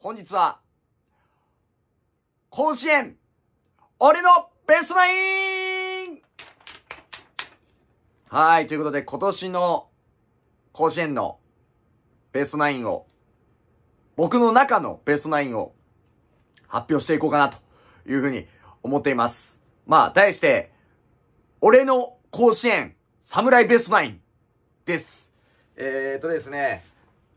本日は、甲子園、俺のベストナインはい、ということで今年の甲子園のベストナインを、僕の中のベストナインを発表していこうかなというふうに思っています。まあ、題して、俺の甲子園、侍ベストナインです。えー、っとですね、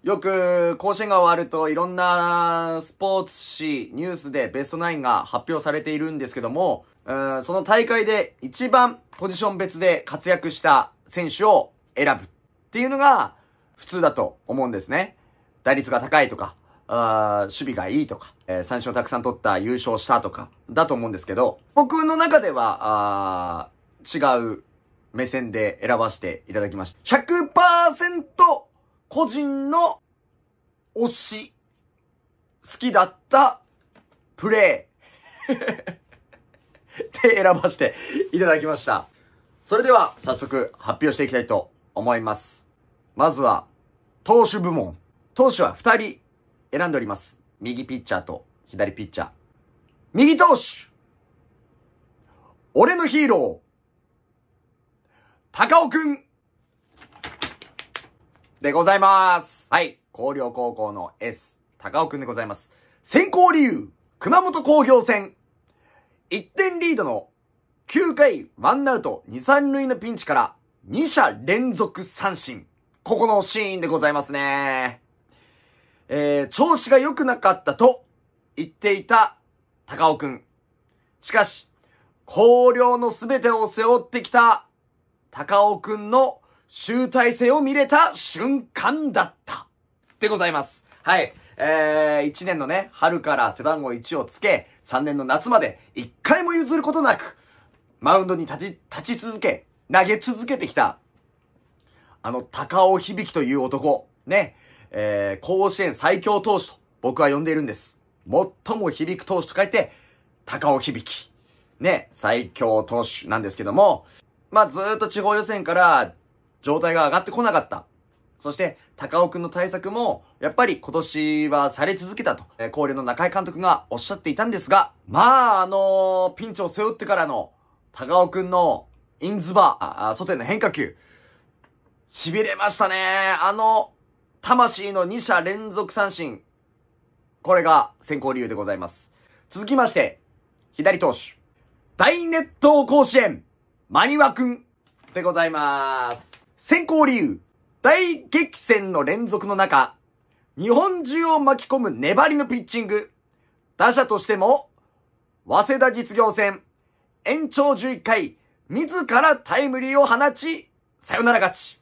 よく、甲子園が終わるといろんなスポーツ紙、ニュースでベストナインが発表されているんですけども、その大会で一番ポジション別で活躍した選手を選ぶっていうのが普通だと思うんですね。打率が高いとか、あ守備がいいとか、えー、三振をたくさん取った優勝したとか、だと思うんですけど、僕の中では、あ違う目線で選ばせていただきました。100%個人の推し、好きだったプレイ て選ばせていただきました。それでは早速発表していきたいと思います。まずは、投手部門。投手は2人選んでおります。右ピッチャーと左ピッチャー。右投手俺のヒーロー高尾くんでございます。はい。広陵高校の S、高尾くんでございます。先行理由、熊本工業戦。1点リードの9回ワンアウト2、3塁のピンチから2者連続三振。ここのシーンでございますね。えー、調子が良くなかったと言っていた高尾くん。しかし、広陵の全てを背負ってきた高尾くんの集大成を見れた瞬間だった。でございます。はい。えー、1年のね、春から背番号1をつけ、3年の夏まで1回も譲ることなく、マウンドに立ち、立ち続け、投げ続けてきた、あの、高尾響という男、ね、えー、甲子園最強投手と僕は呼んでいるんです。最も響く投手と書いて、高尾響。ね、最強投手なんですけども、まあ、ずっと地方予選から状態が上がってこなかった。そして、高尾くんの対策も、やっぱり今年はされ続けたと、えー、高齢の中井監督がおっしゃっていたんですが、まあ、あのー、ピンチを背負ってからの、高尾くんの、インズバー、外への変化球、痺れましたね。あの、魂の2者連続三振。これが先行理由でございます。続きまして、左投手、大熱湯甲子園、マニワくんでございます。先行理由。大激戦の連続の中、日本中を巻き込む粘りのピッチング。打者としても、早稲田実業戦、延長11回、自らタイムリーを放ち、サヨナラ勝ち。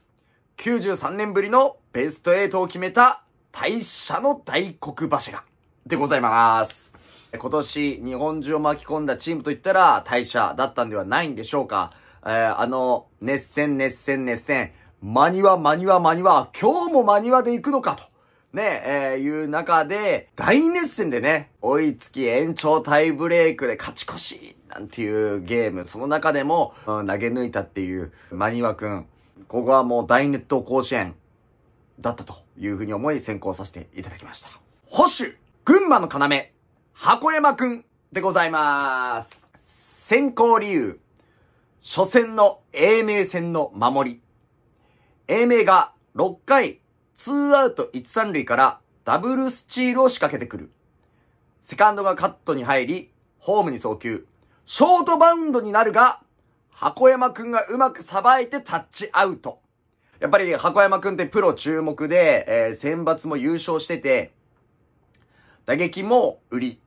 93年ぶりのベスト8を決めた大社の大黒柱でございます。今年日本中を巻き込んだチームといったら大社だったんではないんでしょうか。えー、あの、熱戦、熱戦、熱戦、間に間に間に今日も間にで行くのかと。ね、えー、いう中で、大熱戦でね、追いつき延長タイブレイクで勝ち越し、なんていうゲーム、その中でも、うん、投げ抜いたっていう、間ニワくん。ここはもう大熱闘甲子園だったというふうに思い先行させていただきました。保守、群馬の要、箱山くんでございます。先行理由、初戦の英明戦の守り。英明が6回2アウト1、3塁からダブルスチールを仕掛けてくる。セカンドがカットに入り、ホームに送球。ショートバウンドになるが、箱山くんがうまくさばいてタッチアウト。やっぱり箱山くんってプロ注目で、えー、選抜も優勝してて、打撃も売り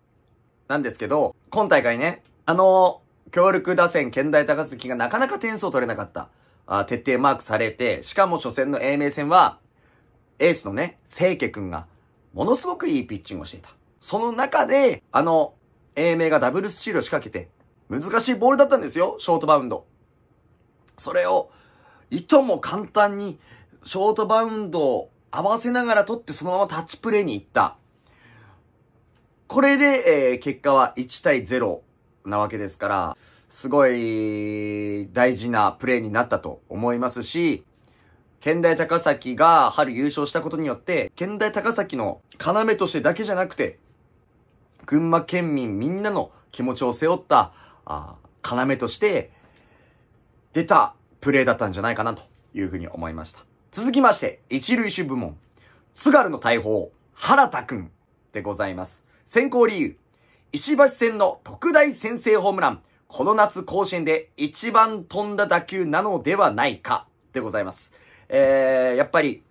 なんですけど、今大会ね、あの強力打線、県大高崎がなかなか点数を取れなかった。あ徹底マークされて、しかも初戦の英明戦は、エースのね、清家くんが、ものすごくいいピッチングをしていた。その中で、あの、英明がダブルスチールを仕掛けて、難しいボールだったんですよ、ショートバウンド。それを、いとも簡単に、ショートバウンドを合わせながら取ってそのままタッチプレーに行った。これで、えー、結果は1対0。なわけですから、すごい大事なプレーになったと思いますし、県大高崎が春優勝したことによって、県大高崎の要としてだけじゃなくて、群馬県民みんなの気持ちを背負った、あ要として出たプレーだったんじゃないかなというふうに思いました。続きまして、一塁手部門、津軽の大砲、原田くんでございます。先行理由、石橋戦の特大先制ホームラン。この夏甲子園で一番飛んだ打球なのではないかでございます。えー、やっぱり、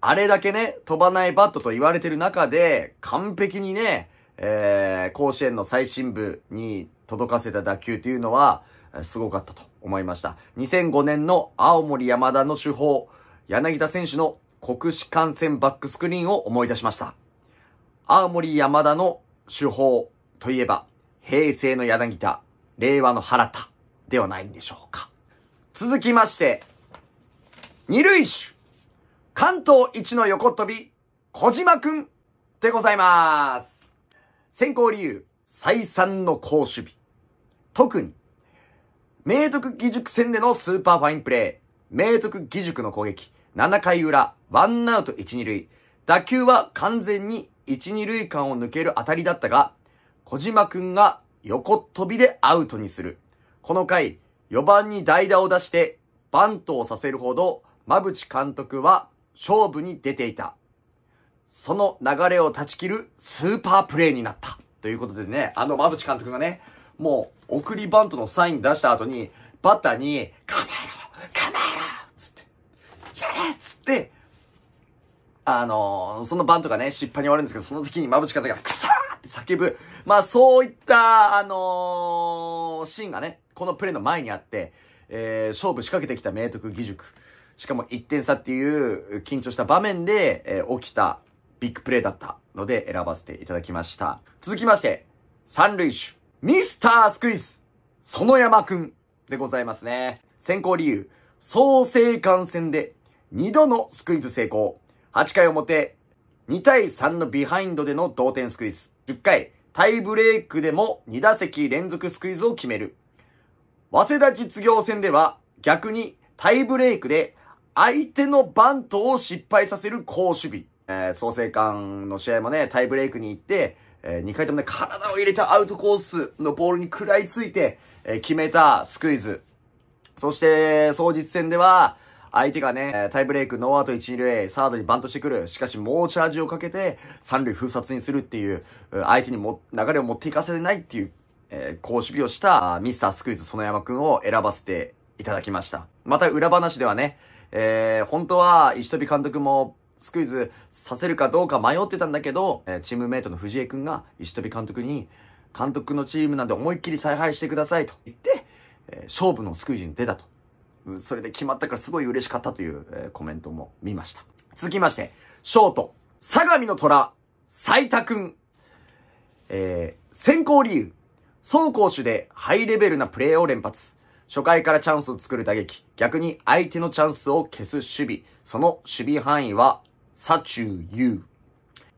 あれだけね、飛ばないバットと言われてる中で、完璧にね、えー、甲子園の最深部に届かせた打球というのは、すごかったと思いました。2005年の青森山田の手法、柳田選手の国士観戦バックスクリーンを思い出しました。青森山田の手法といえば、平成の柳田、令和の原田ではないんでしょうか。続きまして、二塁手、関東一の横飛び、小島くんでございます。先行理由、再三の好守備。特に、明徳義塾戦でのスーパーファインプレー、明徳義塾の攻撃、7回裏、ワンアウト1、二塁、打球は完全に一、二塁間を抜ける当たりだったが、小島くんが横っ飛びでアウトにする。この回、4番に代打を出してバントをさせるほど、馬淵監督は勝負に出ていた。その流れを断ち切るスーパープレイになった。ということでね、あの馬淵監督がね、もう送りバントのサイン出した後に、バッターに、構えろ構えろつって、やれっつって、あの、そのバンとかね、失敗に終わるんですけど、その時にまぶち方が、くさーって叫ぶ。まあ、そういった、あのー、シーンがね、このプレーの前にあって、えー、勝負仕掛けてきた明徳義塾。しかも1点差っていう緊張した場面で、えー、起きたビッグプレーだったので選ばせていただきました。続きまして、三塁手、ミスタースクイズ、園山くんでございますね。先行理由、創生感染で2度のスクイズ成功。8回表、2対3のビハインドでの同点スクイズ。10回、タイブレークでも2打席連続スクイズを決める。早稲田実業戦では逆にタイブレークで相手のバントを失敗させる好守備。えー、創成館の試合もね、タイブレイクに行って、えー、2回ともね、体を入れたアウトコースのボールに食らいついて、えー、決めたスクイズ。そして、総実戦では、相手がね、タイブレイク、ノーアウト1、2塁、サードにバントしてくる。しかし、もうチャージをかけて、三塁封殺にするっていう、相手にも、流れを持っていかせてないっていう、えー、好守備をした、ミスタースクイズ、園山くんを選ばせていただきました。また、裏話ではね、えー、本当は、石飛監督も、スクイズさせるかどうか迷ってたんだけど、えー、チームメイトの藤江くんが、石飛監督に、監督のチームなんで思いっきり采配してくださいと言って、えー、勝負のスクイズに出たと。それで決まったからすごい嬉しかったという、えー、コメントも見ました。続きまして、ショート、相模の虎、斉田くん。えー、先行理由。走攻守でハイレベルなプレーを連発。初回からチャンスを作る打撃。逆に相手のチャンスを消す守備。その守備範囲は、左中優。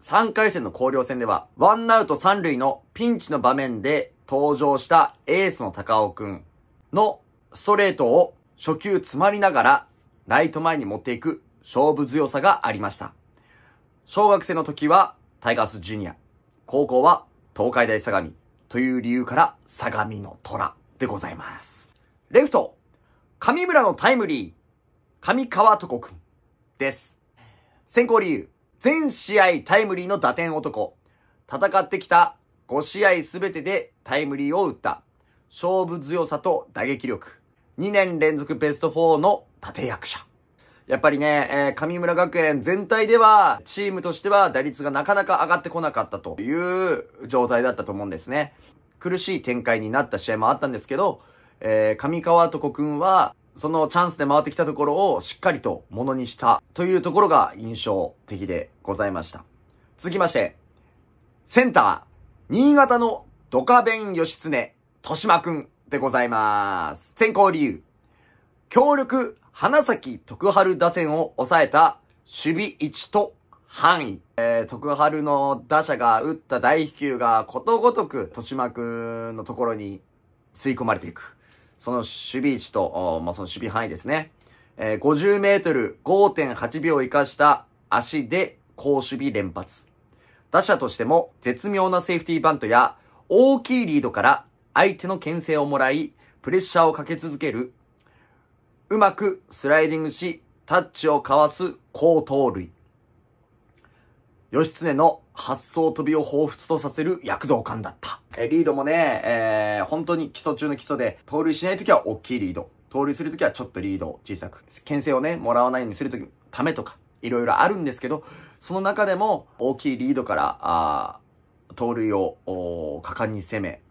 3回戦の交流戦では、ワンアウト3塁のピンチの場面で登場したエースの高尾くんのストレートを初球詰まりながら、ライト前に持っていく勝負強さがありました。小学生の時はタイガースジュニア、高校は東海大相模という理由から相模の虎でございます。レフト、上村のタイムリー、上川床くんです。先行理由、全試合タイムリーの打点男、戦ってきた5試合すべてでタイムリーを打った、勝負強さと打撃力、2年連続ベスト4の立役者。やっぱりね、えー、神村学園全体では、チームとしては打率がなかなか上がってこなかったという状態だったと思うんですね。苦しい展開になった試合もあったんですけど、えー、上川とくんは、そのチャンスで回ってきたところをしっかりとものにしたというところが印象的でございました。続きまして、センター、新潟のドカベン義経、豊島くん。でございます。先行理由。強力花咲徳春打線を抑えた守備位置と範囲。えー、徳春の打者が打った大飛球がことごとく豊島くんのところに吸い込まれていく。その守備位置と、まあ、その守備範囲ですね。えー、50メートル5.8秒を生かした足で好守備連発。打者としても絶妙なセーフティーバントや大きいリードから相手の牽制をもらい、プレッシャーをかけ続ける。うまくスライディングし、タッチをかわす高盗塁。義経の発想飛びを彷彿とさせる躍動感だった。え、リードもね、えー、本当に基礎中の基礎で、盗塁しないときは大きいリード。盗塁するときはちょっとリードを小さく。牽制をね、もらわないようにするとき、ためとか、いろいろあるんですけど、その中でも大きいリードから、あ盗塁を果敢に攻め、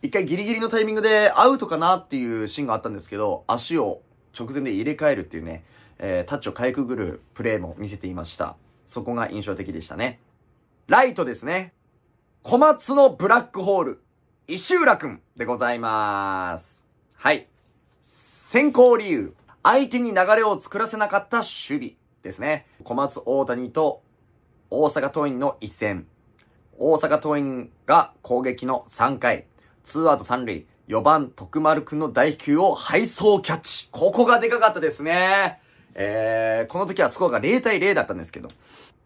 一回ギリギリのタイミングでアウトかなっていうシーンがあったんですけど、足を直前で入れ替えるっていうね、えー、タッチをかいくぐるプレーも見せていました。そこが印象的でしたね。ライトですね。小松のブラックホール、石浦くんでございます。はい。先行理由。相手に流れを作らせなかった守備ですね。小松大谷と大阪桐蔭の一戦。大阪桐蔭が攻撃の3回。ツーアウト三塁、4番徳丸くんの第球を配送キャッチ。ここがでかかったですね。えー、この時はスコアが0対0だったんですけど、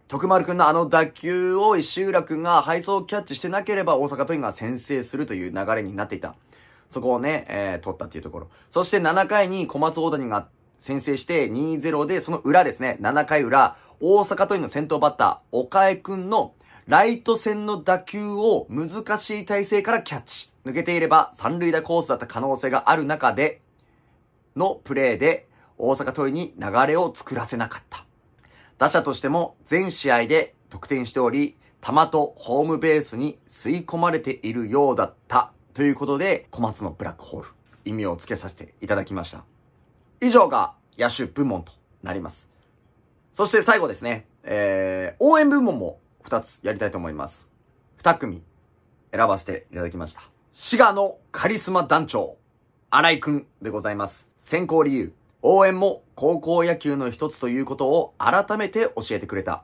徳丸くんのあの打球を石浦くんが配送キャッチしてなければ大阪桐蔭が先制するという流れになっていた。そこをね、えー、取ったっていうところ。そして7回に小松大谷が先制して2-0で、その裏ですね、7回裏、大阪桐蔭の先頭バッター、岡江くんのライト線の打球を難しい体勢からキャッチ。抜けていれば三塁打コースだった可能性がある中でのプレーで大阪桐蔭に流れを作らせなかった。打者としても全試合で得点しており、球とホームベースに吸い込まれているようだったということで小松のブラックホール意味をつけさせていただきました。以上が野手部門となります。そして最後ですね、えー、応援部門も2つやりたいと思います。2組選ばせていただきました。滋賀のカリスマ団長、新井くんでございます。選考理由、応援も高校野球の一つということを改めて教えてくれた。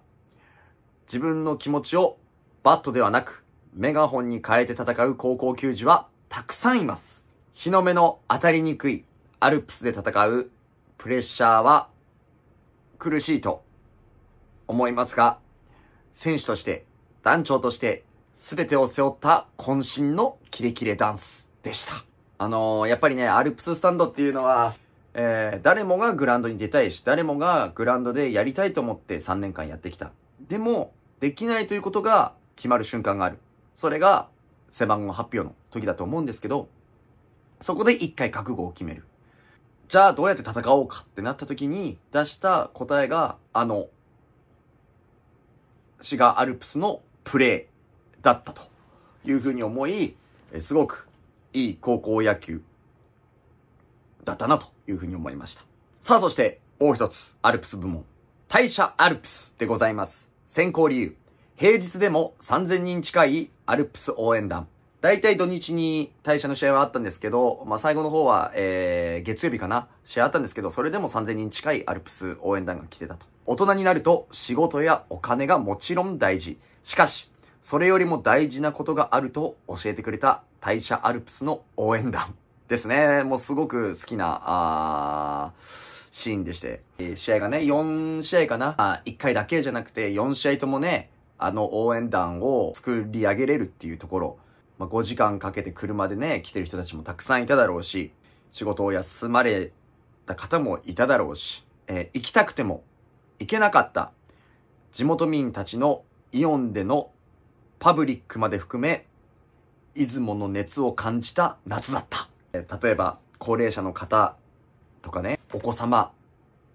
自分の気持ちをバットではなく、メガホンに変えて戦う高校球児はたくさんいます。日の目の当たりにくいアルプスで戦うプレッシャーは苦しいと思いますが、選手として、団長として、全てを背負った渾身のキレキレダンスでした。あのー、やっぱりね、アルプススタンドっていうのは、えー、誰もがグラウンドに出たいし、誰もがグラウンドでやりたいと思って3年間やってきた。でも、できないということが決まる瞬間がある。それが、背番号発表の時だと思うんですけど、そこで一回覚悟を決める。じゃあどうやって戦おうかってなった時に出した答えが、あの、滋賀アルプスのプレーだったというふうに思い、すごくいい高校野球だったなというふうに思いました。さあそしてもう一つアルプス部門。大社アルプスでございます。選考理由。平日でも3000人近いアルプス応援団。大体土日に大社の試合はあったんですけど、まあ、最後の方は、えー、月曜日かな試合あったんですけど、それでも3000人近いアルプス応援団が来てたと。大人になると仕事やお金がもちろん大事。しかし、それよりも大事なことがあると教えてくれた大社アルプスの応援団ですね。もうすごく好きな、あーシーンでして。試合がね、4試合かなあ ?1 回だけじゃなくて4試合ともね、あの応援団を作り上げれるっていうところ。まあ、5時間かけて車でね、来てる人たちもたくさんいただろうし、仕事を休まれた方もいただろうし、えー、行きたくても行けなかった地元民たちのイオンでのパブリックまで含め、出雲の熱を感じた夏だった。例えば、高齢者の方とかね、お子様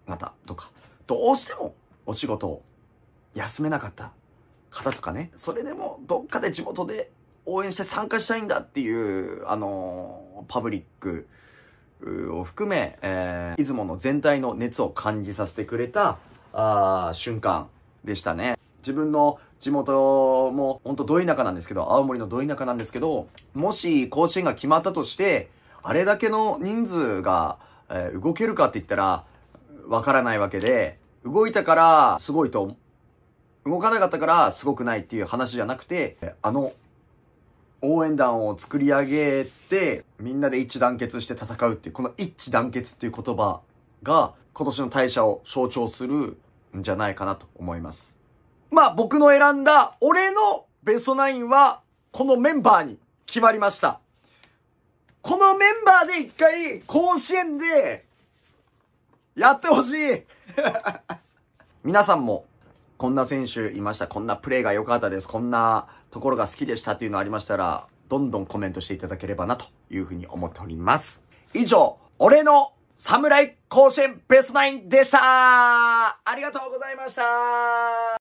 方とか、どうしてもお仕事を休めなかった方とかね、それでもどっかで地元で応援して参加したいんだっていう、あのー、パブリックを含め、えー、出雲の全体の熱を感じさせてくれたあ瞬間でしたね。自分の地元も、ほんとど田舎なんですけど、青森のど田舎なんですけど、もし甲子園が決まったとして、あれだけの人数が、えー、動けるかって言ったら、わからないわけで、動いたからすごいと、動かなかったからすごくないっていう話じゃなくて、あの、応援団を作り上げて、みんなで一致団結して戦うっていう、この一致団結っていう言葉が、今年の大社を象徴するんじゃないかなと思います。まあ僕の選んだ俺のベストナインはこのメンバーに決まりました。このメンバーで一回甲子園でやってほしい 皆さんもこんな選手いました。こんなプレーが良かったです。こんなところが好きでしたっていうのありましたら、どんどんコメントしていただければなというふうに思っております。以上、俺の侍甲子園ベストナインでしたありがとうございました